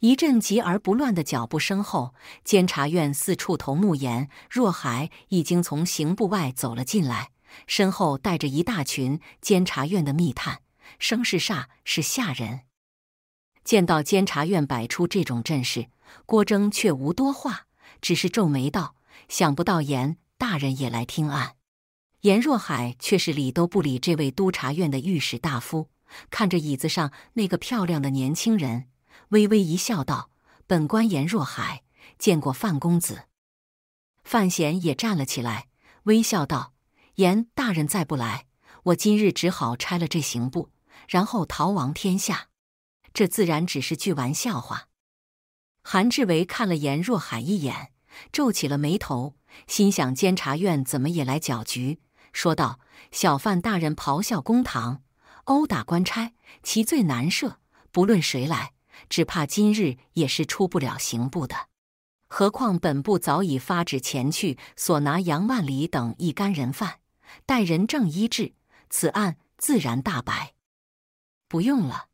一阵急而不乱的脚步声后，监察院四处头目言若海已经从刑部外走了进来，身后带着一大群监察院的密探，声势煞是吓人。见到监察院摆出这种阵势，郭征却无多话，只是皱眉道：“想不到严大人也来听案。”严若海却是理都不理这位督察院的御史大夫，看着椅子上那个漂亮的年轻人。微微一笑，道：“本官颜若海，见过范公子。”范闲也站了起来，微笑道：“颜大人再不来，我今日只好拆了这刑部，然后逃亡天下。这自然只是句玩笑话。”韩志维看了颜若海一眼，皱起了眉头，心想：“监察院怎么也来搅局？”说道：“小范大人咆哮公堂，殴打官差，其罪难赦。不论谁来。”只怕今日也是出不了刑部的。何况本部早已发旨前去，所拿杨万里等一干人犯，待人证一致，此案自然大白。不用了，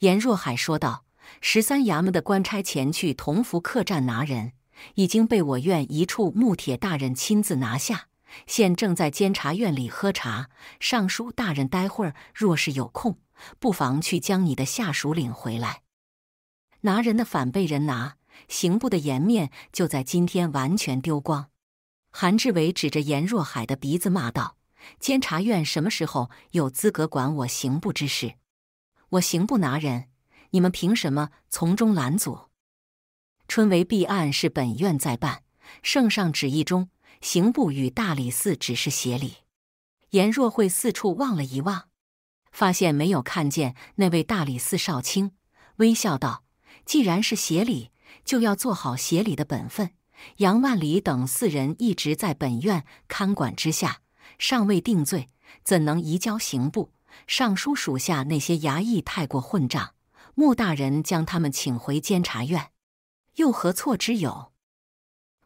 颜若海说道：“十三衙门的官差前去同福客栈拿人，已经被我院一处木铁大人亲自拿下，现正在监察院里喝茶。尚书大人，待会儿若是有空，不妨去将你的下属领回来。”拿人的反被人拿，刑部的颜面就在今天完全丢光。韩志伟指着严若海的鼻子骂道：“监察院什么时候有资格管我刑部之事？我刑部拿人，你们凭什么从中拦阻？”春为弊案是本院在办，圣上旨意中，刑部与大理寺只是协理。颜若慧四处望了一望，发现没有看见那位大理寺少卿，微笑道。既然是协理，就要做好协理的本分。杨万里等四人一直在本院看管之下，尚未定罪，怎能移交刑部？尚书属下那些衙役太过混账，穆大人将他们请回监察院，又何错之有？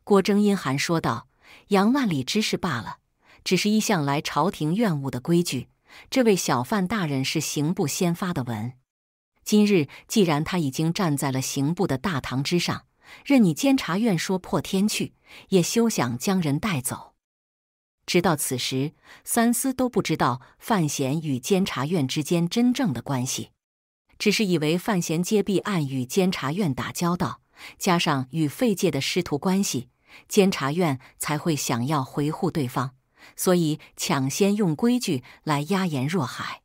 郭征阴寒说道：“杨万里之事罢了，只是一向来朝廷院务的规矩。这位小范大人是刑部先发的文。”今日既然他已经站在了刑部的大堂之上，任你监察院说破天去，也休想将人带走。直到此时，三司都不知道范闲与监察院之间真正的关系，只是以为范闲接弊案与监察院打交道，加上与费介的师徒关系，监察院才会想要回护对方，所以抢先用规矩来压严若海。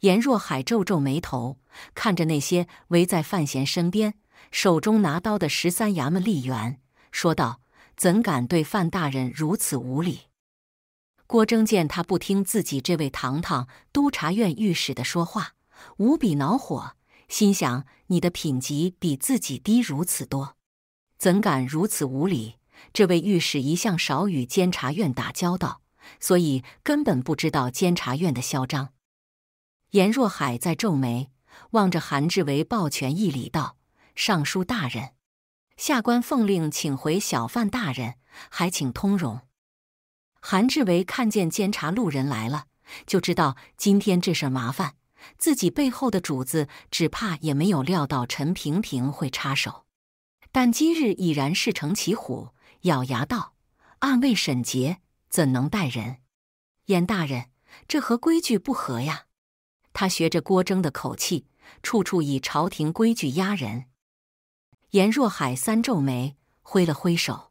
颜若海皱皱眉头，看着那些围在范闲身边、手中拿刀的十三衙门吏员，说道：“怎敢对范大人如此无礼？”郭铮见他不听自己这位堂堂督察院御史的说话，无比恼火，心想：“你的品级比自己低如此多，怎敢如此无礼？”这位御史一向少与监察院打交道，所以根本不知道监察院的嚣张。严若海在皱眉，望着韩志维抱拳一礼道：“尚书大人，下官奉令请回小范大人，还请通融。”韩志为看见监察路人来了，就知道今天这事儿麻烦，自己背后的主子只怕也没有料到陈平平会插手。但今日已然事成其虎，咬牙道：“暗卫沈杰怎能带人？严大人，这和规矩不合呀！”他学着郭征的口气，处处以朝廷规矩压人。颜若海三皱眉，挥了挥手，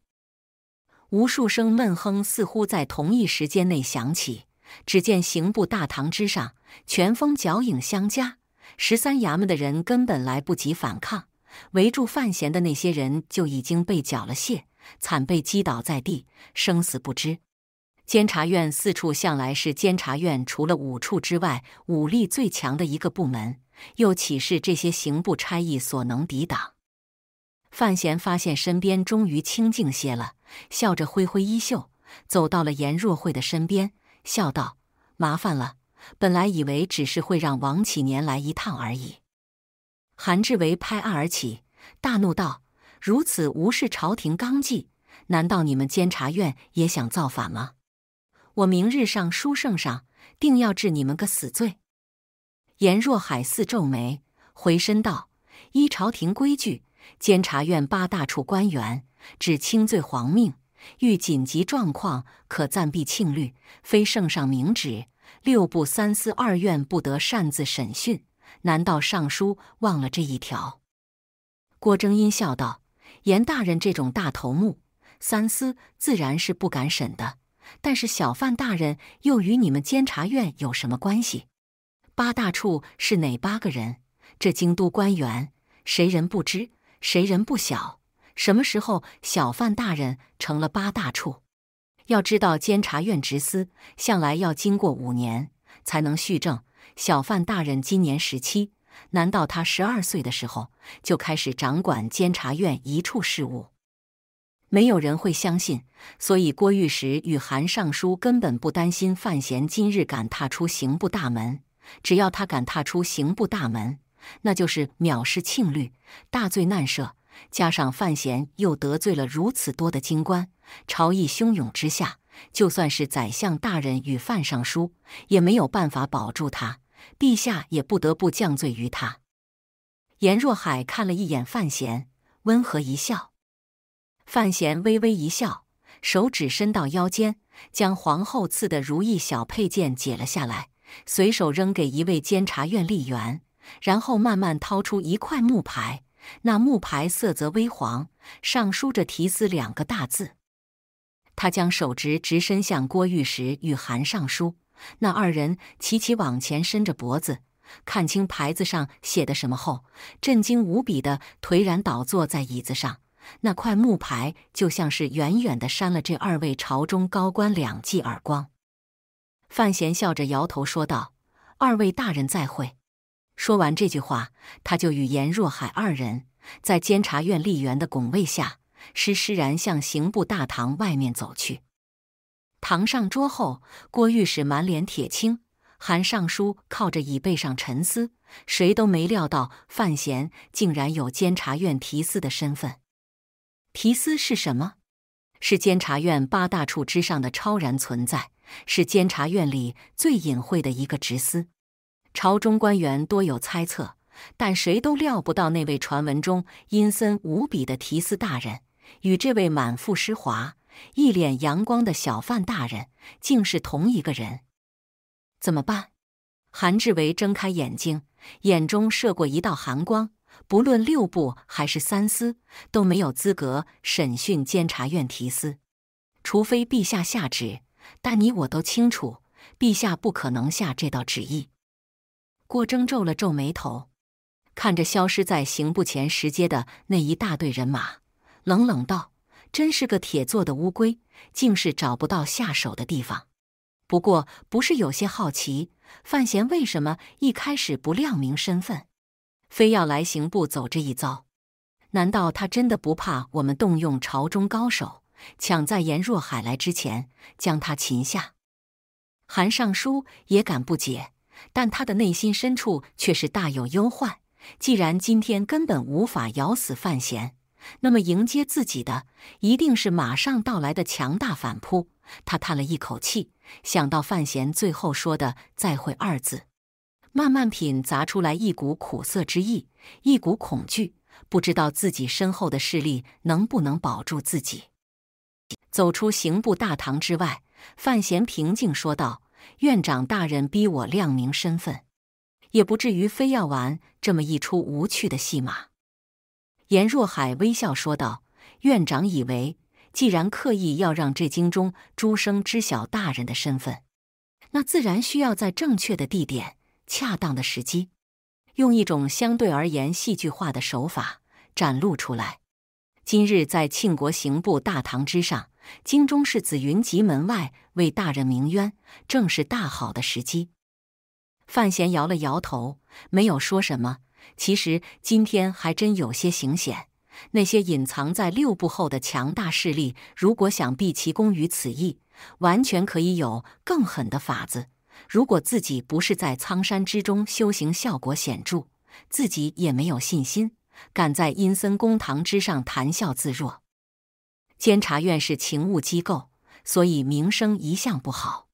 无数声闷哼似乎在同一时间内响起。只见刑部大堂之上，拳风脚影相加，十三衙门的人根本来不及反抗，围住范闲的那些人就已经被缴了械，惨被击倒在地，生死不知。监察院四处向来是监察院除了五处之外武力最强的一个部门，又岂是这些刑部差役所能抵挡？范闲发现身边终于清静些了，笑着挥挥衣袖，走到了颜若慧的身边，笑道：“麻烦了，本来以为只是会让王启年来一趟而已。”韩志维拍案而起，大怒道：“如此无视朝廷纲纪，难道你们监察院也想造反吗？”我明日上书圣上，定要治你们个死罪。颜若海似皱眉，回身道：“依朝廷规矩，监察院八大处官员只轻罪皇命，遇紧急状况可暂避庆律，非圣上明旨，六部、三司、二院不得擅自审讯。难道尚书忘了这一条？”郭征因笑道：“严大人这种大头目，三司自然是不敢审的。”但是小范大人又与你们监察院有什么关系？八大处是哪八个人？这京都官员谁人不知，谁人不晓？什么时候小范大人成了八大处？要知道监察院执司向来要经过五年才能续政，小范大人今年十七，难道他十二岁的时候就开始掌管监察院一处事务？没有人会相信，所以郭御史与韩尚书根本不担心范闲今日敢踏出刑部大门。只要他敢踏出刑部大门，那就是藐视庆律，大罪难赦。加上范闲又得罪了如此多的京官，朝议汹涌之下，就算是宰相大人与范尚书也没有办法保住他。陛下也不得不降罪于他。颜若海看了一眼范闲，温和一笑。范闲微微一笑，手指伸到腰间，将皇后赐的如意小佩剑解了下来，随手扔给一位监察院吏员，然后慢慢掏出一块木牌。那木牌色泽微黄，上书着“提司”两个大字。他将手直直伸向郭玉石与韩尚书，那二人齐齐往前伸着脖子，看清牌子上写的什么后，震惊无比的颓然倒坐在椅子上。那块木牌就像是远远的扇了这二位朝中高官两记耳光。范闲笑着摇头说道：“二位大人再会。”说完这句话，他就与颜若海二人在监察院立园的拱卫下，施施然向刑部大堂外面走去。堂上桌后，郭御史满脸铁青，韩尚书靠着椅背上沉思。谁都没料到范闲竟然有监察院提司的身份。提司是什么？是监察院八大处之上的超然存在，是监察院里最隐晦的一个职司。朝中官员多有猜测，但谁都料不到那位传闻中阴森无比的提司大人，与这位满腹诗华、一脸阳光的小范大人，竟是同一个人。怎么办？韩志维睁开眼睛，眼中射过一道寒光。不论六部还是三司都没有资格审讯监察院提司，除非陛下下旨。但你我都清楚，陛下不可能下这道旨意。郭征皱了皱眉头，看着消失在刑部前石阶的那一大队人马，冷冷道：“真是个铁做的乌龟，竟是找不到下手的地方。不过，不是有些好奇，范闲为什么一开始不亮明身份？”非要来刑部走这一遭，难道他真的不怕我们动用朝中高手，抢在颜若海来之前将他擒下？韩尚书也敢不解，但他的内心深处却是大有忧患。既然今天根本无法咬死范闲，那么迎接自己的一定是马上到来的强大反扑。他叹了一口气，想到范闲最后说的“再会”二字。慢慢品，砸出来一股苦涩之意，一股恐惧，不知道自己身后的势力能不能保住自己。走出刑部大堂之外，范闲平静说道：“院长大人逼我亮明身份，也不至于非要玩这么一出无趣的戏码。”颜若海微笑说道：“院长以为，既然刻意要让这京中诸生知晓大人的身份，那自然需要在正确的地点。”恰当的时机，用一种相对而言戏剧化的手法展露出来。今日在庆国刑部大堂之上，京中世子云集门外为大人鸣冤，正是大好的时机。范闲摇了摇头，没有说什么。其实今天还真有些险。那些隐藏在六部后的强大势力，如果想毕其功于此役，完全可以有更狠的法子。如果自己不是在苍山之中修行效果显著，自己也没有信心敢在阴森公堂之上谈笑自若。监察院是勤务机构，所以名声一向不好。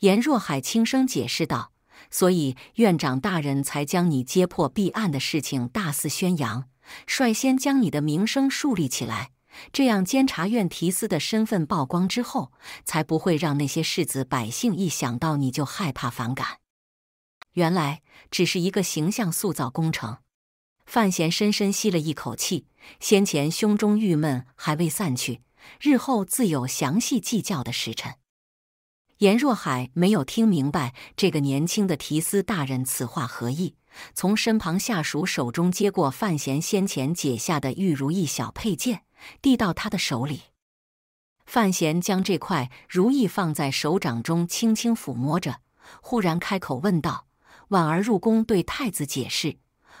颜若海轻声解释道：“所以院长大人才将你揭破弊案的事情大肆宣扬，率先将你的名声树立起来。”这样，监察院提司的身份曝光之后，才不会让那些世子百姓一想到你就害怕反感。原来只是一个形象塑造工程。范闲深深吸了一口气，先前胸中郁闷还未散去，日后自有详细计较的时辰。颜若海没有听明白这个年轻的提司大人此话何意，从身旁下属手中接过范闲先前解下的玉如意小佩件。递到他的手里，范闲将这块如意放在手掌中，轻轻抚摸着，忽然开口问道：“婉儿入宫，对太子解释，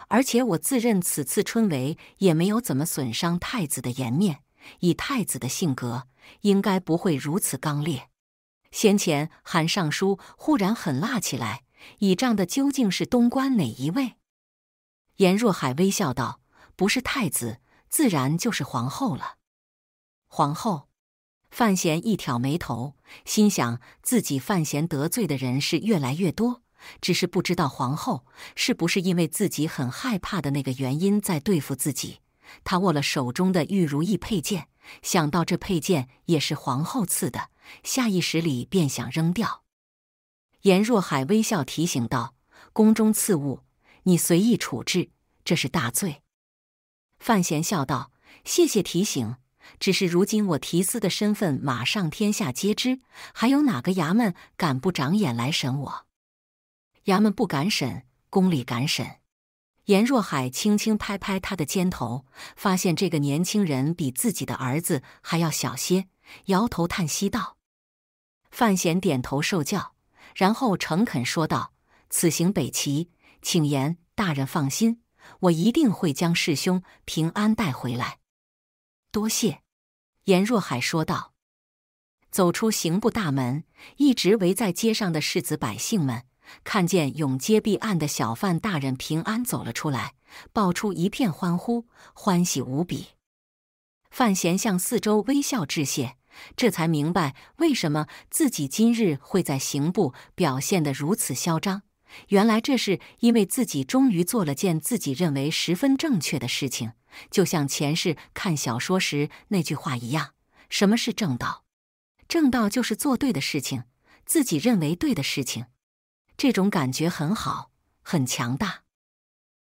而且我自认此次春闱也没有怎么损伤太子的颜面。以太子的性格，应该不会如此刚烈。先前韩尚书忽然狠辣起来，倚仗的究竟是东关哪一位？”颜若海微笑道：“不是太子。”自然就是皇后了。皇后，范闲一挑眉头，心想自己范闲得罪的人是越来越多，只是不知道皇后是不是因为自己很害怕的那个原因在对付自己。他握了手中的玉如意佩剑，想到这佩剑也是皇后赐的，下意识里便想扔掉。颜若海微笑提醒道：“宫中赐物，你随意处置，这是大罪。”范闲笑道：“谢谢提醒。只是如今我提司的身份马上天下皆知，还有哪个衙门敢不长眼来审我？衙门不敢审，宫里敢审。”颜若海轻轻拍拍他的肩头，发现这个年轻人比自己的儿子还要小些，摇头叹息道：“范闲，点头受教。”然后诚恳说道：“此行北齐，请颜大人放心。”我一定会将师兄平安带回来，多谢。”颜若海说道。走出刑部大门，一直围在街上的世子百姓们看见永街弊案的小范大人平安走了出来，爆出一片欢呼，欢喜无比。范闲向四周微笑致谢，这才明白为什么自己今日会在刑部表现的如此嚣张。原来这是因为自己终于做了件自己认为十分正确的事情，就像前世看小说时那句话一样：“什么是正道？正道就是做对的事情，自己认为对的事情。”这种感觉很好，很强大。